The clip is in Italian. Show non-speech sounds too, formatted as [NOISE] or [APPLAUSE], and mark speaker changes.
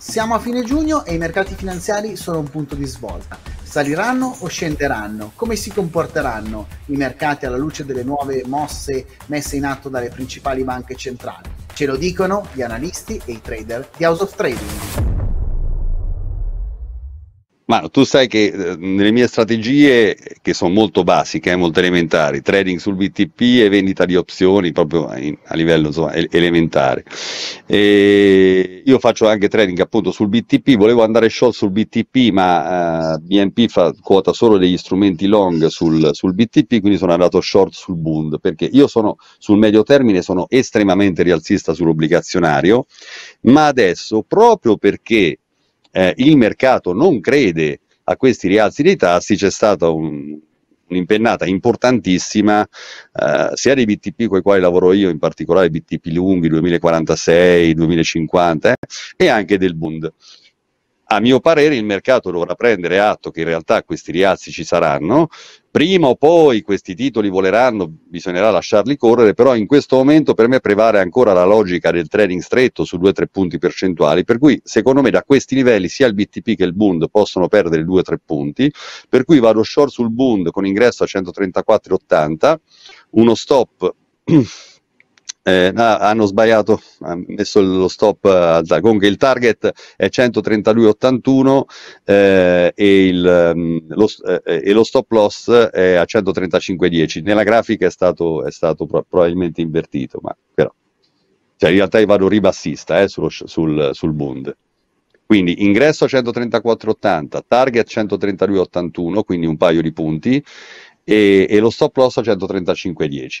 Speaker 1: Siamo a fine giugno e i mercati finanziari sono un punto di svolta. Saliranno o scenderanno? Come si comporteranno i mercati alla luce delle nuove mosse messe in atto dalle principali banche centrali? Ce lo dicono gli analisti e i trader di House of Trading.
Speaker 2: Ma tu sai che eh, nelle mie strategie, che sono molto basiche, eh, molto elementari, trading sul BTP e vendita di opzioni proprio a livello insomma, elementare, e io faccio anche trading appunto sul BTP, volevo andare short sul BTP, ma eh, BNP fa quota solo degli strumenti long sul, sul, BTP, quindi sono andato short sul Bund, perché io sono sul medio termine, sono estremamente rialzista sull'obbligazionario, ma adesso proprio perché eh, il mercato non crede a questi rialzi dei tassi, c'è stata un, un'impennata importantissima eh, sia dei BTP con i quali lavoro io, in particolare BTP lunghi 2046, 2050 eh, e anche del Bund. A mio parere il mercato dovrà prendere atto che in realtà questi rialzi ci saranno, prima o poi questi titoli voleranno, bisognerà lasciarli correre, però in questo momento per me prevale ancora la logica del trading stretto su 2-3 punti percentuali, per cui secondo me da questi livelli sia il BTP che il Bund possono perdere 2-3 punti, per cui vado short sul Bund con ingresso a 134,80, uno stop [CLEARS THROAT] eh, ah, hanno sbagliato, hanno messo lo stop a Zag. Comunque il target è 132,81 eh, e, il, mm, lo, eh, e lo stop loss è a 135,10. Nella grafica è stato, è stato pro probabilmente invertito, ma però. Cioè, in realtà io vado ribassista eh, sullo, sul, sul Bund. Quindi ingresso a 134,80, target 132,81, quindi un paio di punti, e, e lo stop loss a 135,10.